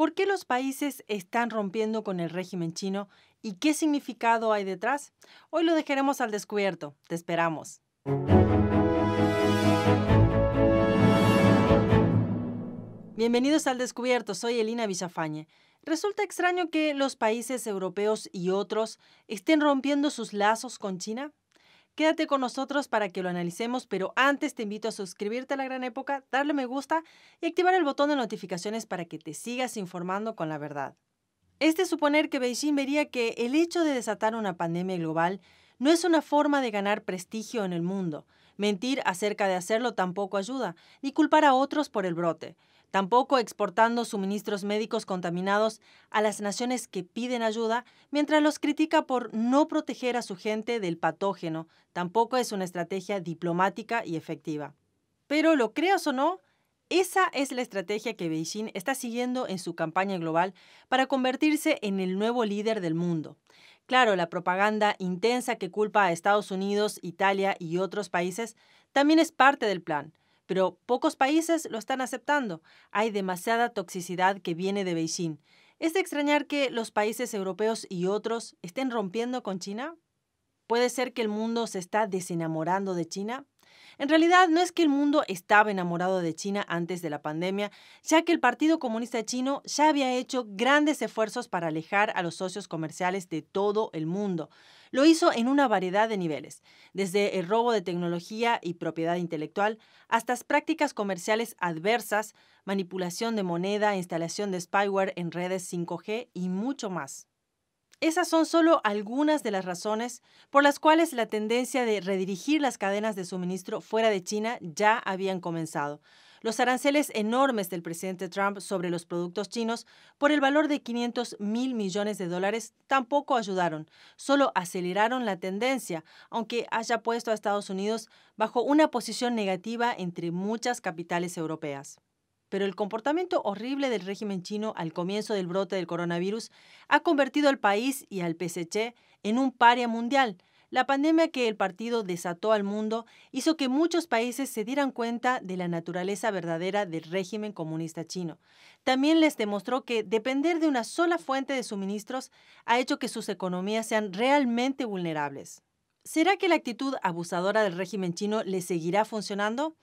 ¿Por qué los países están rompiendo con el régimen chino y qué significado hay detrás? Hoy lo dejaremos al descubierto. Te esperamos. Bienvenidos al descubierto. Soy Elina Villafañe. ¿Resulta extraño que los países europeos y otros estén rompiendo sus lazos con China? Quédate con nosotros para que lo analicemos, pero antes te invito a suscribirte a La Gran Época, darle me gusta y activar el botón de notificaciones para que te sigas informando con la verdad. Este suponer que Beijing vería que el hecho de desatar una pandemia global no es una forma de ganar prestigio en el mundo. Mentir acerca de hacerlo tampoco ayuda, ni culpar a otros por el brote tampoco exportando suministros médicos contaminados a las naciones que piden ayuda, mientras los critica por no proteger a su gente del patógeno, tampoco es una estrategia diplomática y efectiva. Pero lo creas o no, esa es la estrategia que Beijing está siguiendo en su campaña global para convertirse en el nuevo líder del mundo. Claro, la propaganda intensa que culpa a Estados Unidos, Italia y otros países también es parte del plan pero pocos países lo están aceptando. Hay demasiada toxicidad que viene de Beijing. ¿Es de extrañar que los países europeos y otros estén rompiendo con China? ¿Puede ser que el mundo se está desenamorando de China? En realidad no es que el mundo estaba enamorado de China antes de la pandemia, ya que el Partido Comunista Chino ya había hecho grandes esfuerzos para alejar a los socios comerciales de todo el mundo. Lo hizo en una variedad de niveles, desde el robo de tecnología y propiedad intelectual hasta prácticas comerciales adversas, manipulación de moneda, instalación de spyware en redes 5G y mucho más. Esas son solo algunas de las razones por las cuales la tendencia de redirigir las cadenas de suministro fuera de China ya habían comenzado. Los aranceles enormes del presidente Trump sobre los productos chinos por el valor de 500 mil millones de dólares tampoco ayudaron, solo aceleraron la tendencia, aunque haya puesto a Estados Unidos bajo una posición negativa entre muchas capitales europeas pero el comportamiento horrible del régimen chino al comienzo del brote del coronavirus ha convertido al país y al PSC en un paria mundial. La pandemia que el partido desató al mundo hizo que muchos países se dieran cuenta de la naturaleza verdadera del régimen comunista chino. También les demostró que depender de una sola fuente de suministros ha hecho que sus economías sean realmente vulnerables. ¿Será que la actitud abusadora del régimen chino le seguirá funcionando?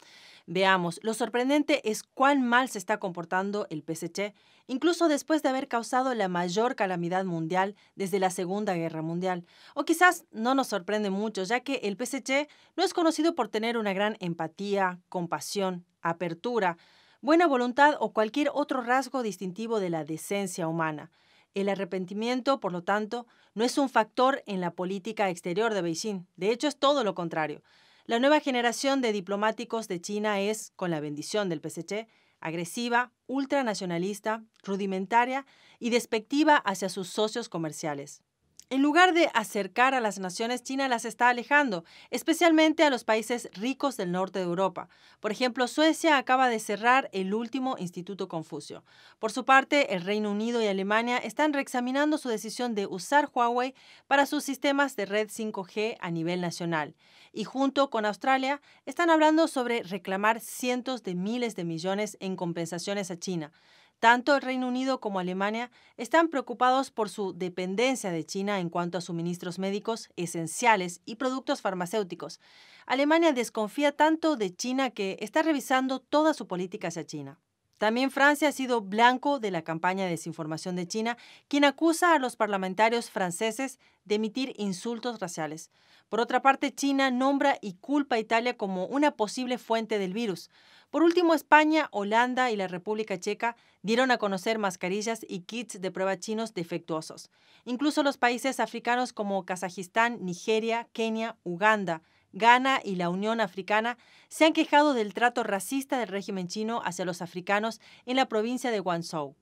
Veamos, lo sorprendente es cuán mal se está comportando el PSC, incluso después de haber causado la mayor calamidad mundial desde la Segunda Guerra Mundial. O quizás no nos sorprende mucho, ya que el PSC no es conocido por tener una gran empatía, compasión, apertura, buena voluntad o cualquier otro rasgo distintivo de la decencia humana. El arrepentimiento, por lo tanto, no es un factor en la política exterior de Beijing. De hecho, es todo lo contrario. La nueva generación de diplomáticos de China es, con la bendición del PSC, agresiva, ultranacionalista, rudimentaria y despectiva hacia sus socios comerciales. En lugar de acercar a las naciones, China las está alejando, especialmente a los países ricos del norte de Europa. Por ejemplo, Suecia acaba de cerrar el último Instituto Confucio. Por su parte, el Reino Unido y Alemania están reexaminando su decisión de usar Huawei para sus sistemas de red 5G a nivel nacional. Y junto con Australia, están hablando sobre reclamar cientos de miles de millones en compensaciones a China. Tanto el Reino Unido como Alemania están preocupados por su dependencia de China en cuanto a suministros médicos esenciales y productos farmacéuticos. Alemania desconfía tanto de China que está revisando toda su política hacia China. También Francia ha sido blanco de la campaña de desinformación de China, quien acusa a los parlamentarios franceses de emitir insultos raciales. Por otra parte, China nombra y culpa a Italia como una posible fuente del virus. Por último, España, Holanda y la República Checa dieron a conocer mascarillas y kits de prueba chinos defectuosos. Incluso los países africanos como Kazajistán, Nigeria, Kenia, Uganda, Ghana y la Unión Africana se han quejado del trato racista del régimen chino hacia los africanos en la provincia de Guangzhou.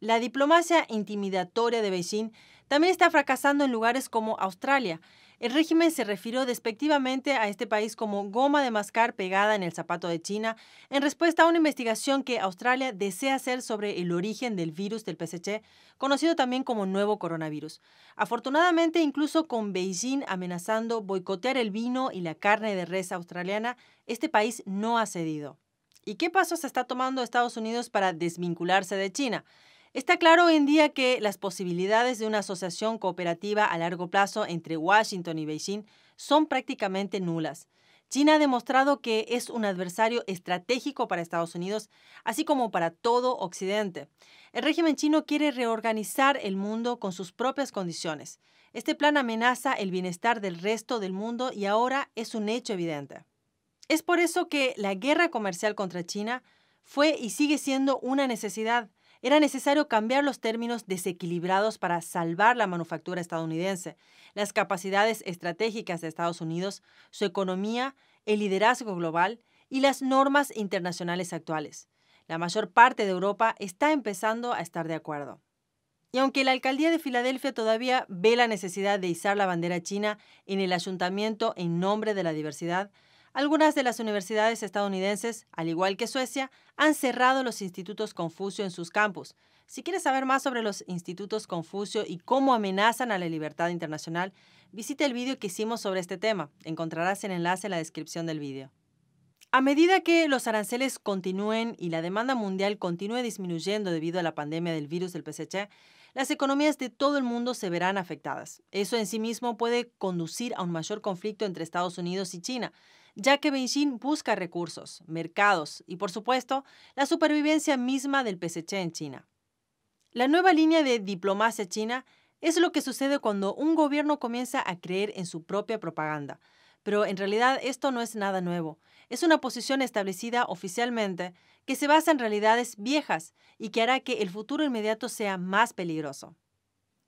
La diplomacia intimidatoria de Beijing también está fracasando en lugares como Australia, el régimen se refirió despectivamente a este país como goma de mascar pegada en el zapato de China en respuesta a una investigación que Australia desea hacer sobre el origen del virus del PSC, conocido también como nuevo coronavirus. Afortunadamente, incluso con Beijing amenazando boicotear el vino y la carne de res australiana, este país no ha cedido. ¿Y qué pasos está tomando Estados Unidos para desvincularse de China? Está claro hoy en día que las posibilidades de una asociación cooperativa a largo plazo entre Washington y Beijing son prácticamente nulas. China ha demostrado que es un adversario estratégico para Estados Unidos, así como para todo Occidente. El régimen chino quiere reorganizar el mundo con sus propias condiciones. Este plan amenaza el bienestar del resto del mundo y ahora es un hecho evidente. Es por eso que la guerra comercial contra China fue y sigue siendo una necesidad, era necesario cambiar los términos desequilibrados para salvar la manufactura estadounidense, las capacidades estratégicas de Estados Unidos, su economía, el liderazgo global y las normas internacionales actuales. La mayor parte de Europa está empezando a estar de acuerdo. Y aunque la alcaldía de Filadelfia todavía ve la necesidad de izar la bandera china en el ayuntamiento en nombre de la diversidad, algunas de las universidades estadounidenses, al igual que Suecia, han cerrado los institutos Confucio en sus campus. Si quieres saber más sobre los institutos Confucio y cómo amenazan a la libertad internacional, visita el vídeo que hicimos sobre este tema. Encontrarás el enlace en la descripción del vídeo. A medida que los aranceles continúen y la demanda mundial continúe disminuyendo debido a la pandemia del virus del PSC, las economías de todo el mundo se verán afectadas. Eso en sí mismo puede conducir a un mayor conflicto entre Estados Unidos y China, ya que Beijing busca recursos, mercados y, por supuesto, la supervivencia misma del PSC en China. La nueva línea de diplomacia china es lo que sucede cuando un gobierno comienza a creer en su propia propaganda. Pero en realidad esto no es nada nuevo. Es una posición establecida oficialmente que se basa en realidades viejas y que hará que el futuro inmediato sea más peligroso.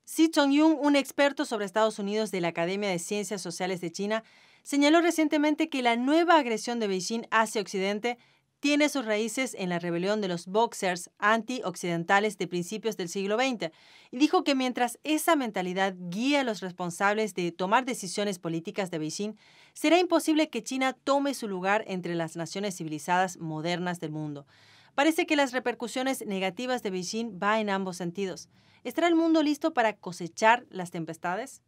Si Chongyun, un experto sobre Estados Unidos de la Academia de Ciencias Sociales de China, señaló recientemente que la nueva agresión de Beijing hacia Occidente tiene sus raíces en la rebelión de los boxers anti-occidentales de principios del siglo XX y dijo que mientras esa mentalidad guía a los responsables de tomar decisiones políticas de Beijing, será imposible que China tome su lugar entre las naciones civilizadas modernas del mundo. Parece que las repercusiones negativas de Beijing va en ambos sentidos. ¿Estará el mundo listo para cosechar las tempestades?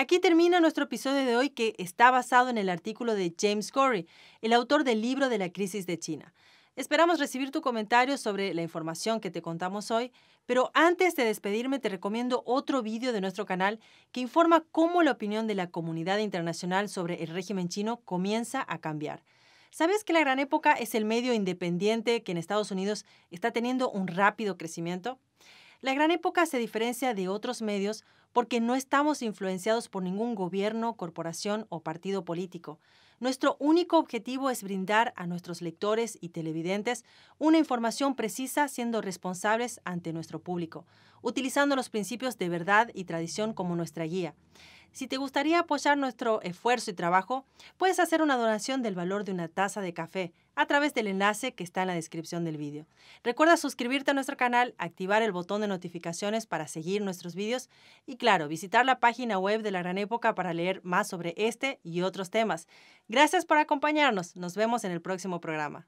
Aquí termina nuestro episodio de hoy que está basado en el artículo de James Corey, el autor del libro de la crisis de China. Esperamos recibir tu comentario sobre la información que te contamos hoy, pero antes de despedirme te recomiendo otro vídeo de nuestro canal que informa cómo la opinión de la comunidad internacional sobre el régimen chino comienza a cambiar. ¿Sabes que la Gran Época es el medio independiente que en Estados Unidos está teniendo un rápido crecimiento? La gran época se diferencia de otros medios porque no estamos influenciados por ningún gobierno, corporación o partido político. Nuestro único objetivo es brindar a nuestros lectores y televidentes una información precisa siendo responsables ante nuestro público, utilizando los principios de verdad y tradición como nuestra guía. Si te gustaría apoyar nuestro esfuerzo y trabajo, puedes hacer una donación del valor de una taza de café a través del enlace que está en la descripción del vídeo. Recuerda suscribirte a nuestro canal, activar el botón de notificaciones para seguir nuestros vídeos y claro, visitar la página web de La Gran Época para leer más sobre este y otros temas. Gracias por acompañarnos. Nos vemos en el próximo programa.